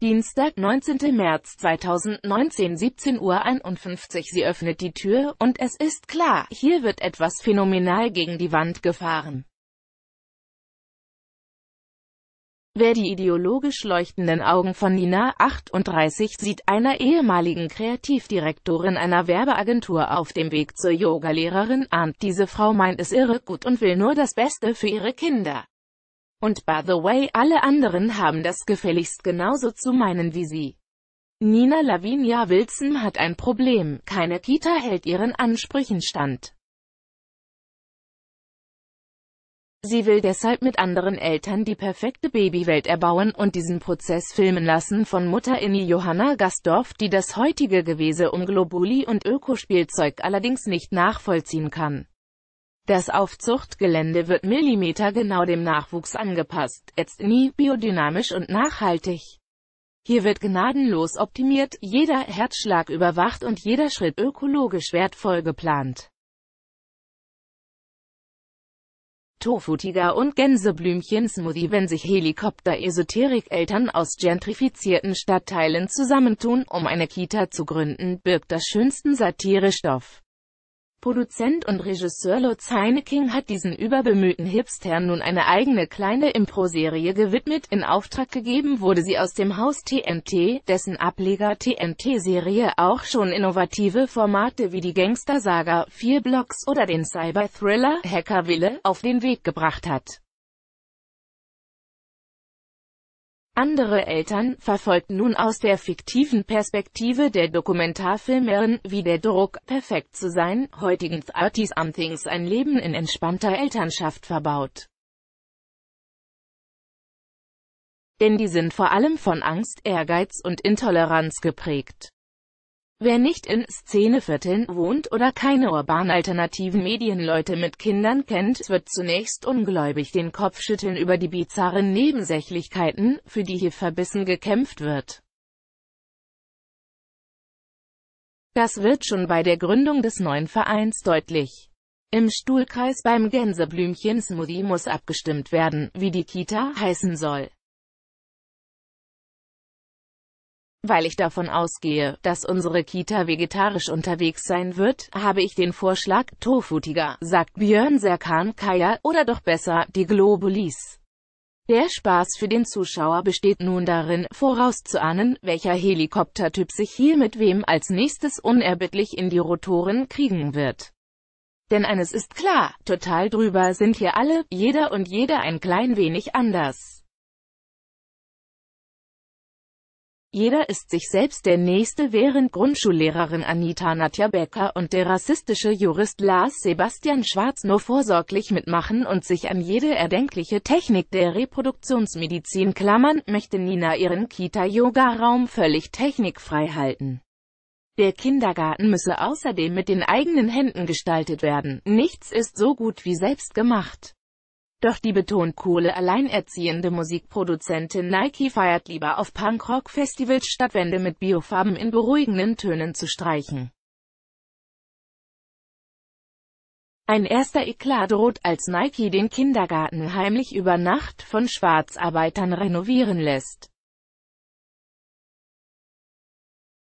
Dienstag, 19. März 2019, 17.51 Uhr. Sie öffnet die Tür, und es ist klar, hier wird etwas phänomenal gegen die Wand gefahren. Wer die ideologisch leuchtenden Augen von Nina, 38, sieht, einer ehemaligen Kreativdirektorin einer Werbeagentur auf dem Weg zur Yogalehrerin, ahnt, diese Frau meint es irre gut und will nur das Beste für ihre Kinder. Und by the way, alle anderen haben das gefälligst genauso zu meinen wie sie. Nina Lavinia Wilson hat ein Problem, keine Kita hält ihren Ansprüchen stand. Sie will deshalb mit anderen Eltern die perfekte Babywelt erbauen und diesen Prozess filmen lassen von Mutter Inni Johanna Gastorf, die das heutige Gewese um Globuli und Ökospielzeug allerdings nicht nachvollziehen kann. Das Aufzuchtgelände wird millimetergenau dem Nachwuchs angepasst, jetzt nie, biodynamisch und nachhaltig. Hier wird gnadenlos optimiert, jeder Herzschlag überwacht und jeder Schritt ökologisch wertvoll geplant. Tofutiger und Gänseblümchen-Smoothie Wenn sich Helikopter-Esoterik-Eltern aus gentrifizierten Stadtteilen zusammentun, um eine Kita zu gründen, birgt das schönsten Satire-Stoff. Produzent und Regisseur Lutz Heineking hat diesen überbemühten Hipstern nun eine eigene kleine Impro-Serie gewidmet, in Auftrag gegeben wurde sie aus dem Haus TNT, dessen Ableger TNT-Serie auch schon innovative Formate wie die Gangster-Saga, Vier Blocks oder den Cyber-Thriller Hackerwille auf den Weg gebracht hat. Andere Eltern verfolgt nun aus der fiktiven Perspektive der Dokumentarfilmerin, wie der Druck, perfekt zu sein, heutigen 30 somethings ein Leben in entspannter Elternschaft verbaut. Denn die sind vor allem von Angst, Ehrgeiz und Intoleranz geprägt. Wer nicht in Szenevierteln wohnt oder keine urban alternativen Medienleute mit Kindern kennt, wird zunächst ungläubig den Kopf schütteln über die bizarren Nebensächlichkeiten, für die hier verbissen gekämpft wird. Das wird schon bei der Gründung des neuen Vereins deutlich. Im Stuhlkreis beim Gänseblümchen-Smoothie muss abgestimmt werden, wie die Kita heißen soll. Weil ich davon ausgehe, dass unsere Kita vegetarisch unterwegs sein wird, habe ich den Vorschlag Tofutiger, sagt Björn Serkan Kaya, oder doch besser, die Globulis. Der Spaß für den Zuschauer besteht nun darin, vorauszuahnen, welcher Helikoptertyp sich hier mit wem als nächstes unerbittlich in die Rotoren kriegen wird. Denn eines ist klar, total drüber sind hier alle, jeder und jede ein klein wenig anders. Jeder ist sich selbst der Nächste während Grundschullehrerin Anita Nadja Becker und der rassistische Jurist Lars Sebastian Schwarz nur vorsorglich mitmachen und sich an jede erdenkliche Technik der Reproduktionsmedizin klammern, möchte Nina ihren Kita-Yoga-Raum völlig technikfrei halten. Der Kindergarten müsse außerdem mit den eigenen Händen gestaltet werden. Nichts ist so gut wie selbst gemacht. Doch die betont coole alleinerziehende Musikproduzentin Nike feiert lieber auf Punkrock-Festivals statt Wände mit Biofarben in beruhigenden Tönen zu streichen. Ein erster Eklat droht, als Nike den Kindergarten heimlich über Nacht von Schwarzarbeitern renovieren lässt.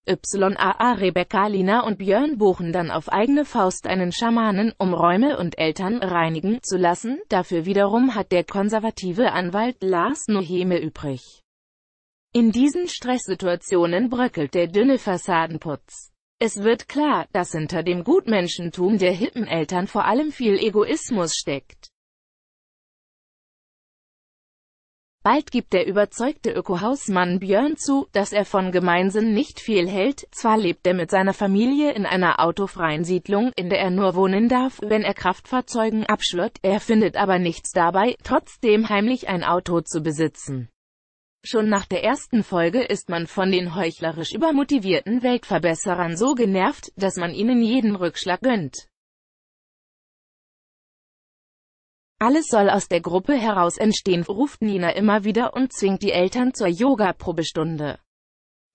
YAA Rebecca Lina und Björn buchen dann auf eigene Faust einen Schamanen, um Räume und Eltern reinigen zu lassen, dafür wiederum hat der konservative Anwalt Lars Noheme übrig. In diesen Stresssituationen bröckelt der dünne Fassadenputz. Es wird klar, dass hinter dem Gutmenschentum der hippen Eltern vor allem viel Egoismus steckt. Bald gibt der überzeugte Ökohausmann Björn zu, dass er von Gemeinsinn nicht viel hält, zwar lebt er mit seiner Familie in einer autofreien Siedlung, in der er nur wohnen darf, wenn er Kraftfahrzeugen abschwört, er findet aber nichts dabei, trotzdem heimlich ein Auto zu besitzen. Schon nach der ersten Folge ist man von den heuchlerisch übermotivierten Weltverbesserern so genervt, dass man ihnen jeden Rückschlag gönnt. Alles soll aus der Gruppe heraus entstehen, ruft Nina immer wieder und zwingt die Eltern zur Yoga-Probestunde.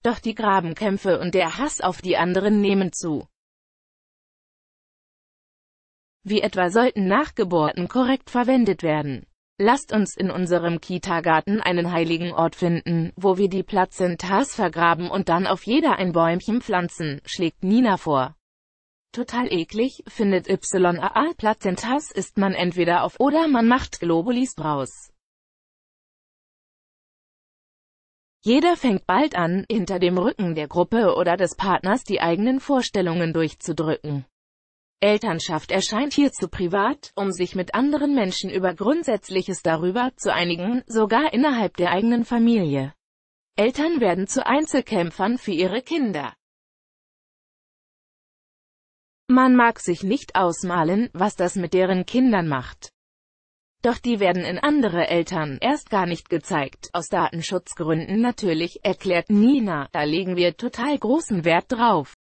Doch die Grabenkämpfe und der Hass auf die anderen nehmen zu. Wie etwa sollten Nachgeburten korrekt verwendet werden? Lasst uns in unserem Kita-Garten einen heiligen Ort finden, wo wir die Plazentas vergraben und dann auf jeder ein Bäumchen pflanzen, schlägt Nina vor total eklig, findet YAA Placentas ist man entweder auf oder man macht Globulis draus. Jeder fängt bald an, hinter dem Rücken der Gruppe oder des Partners die eigenen Vorstellungen durchzudrücken. Elternschaft erscheint hier zu privat, um sich mit anderen Menschen über Grundsätzliches darüber zu einigen, sogar innerhalb der eigenen Familie. Eltern werden zu Einzelkämpfern für ihre Kinder. Man mag sich nicht ausmalen, was das mit deren Kindern macht. Doch die werden in andere Eltern erst gar nicht gezeigt, aus Datenschutzgründen natürlich, erklärt Nina, da legen wir total großen Wert drauf.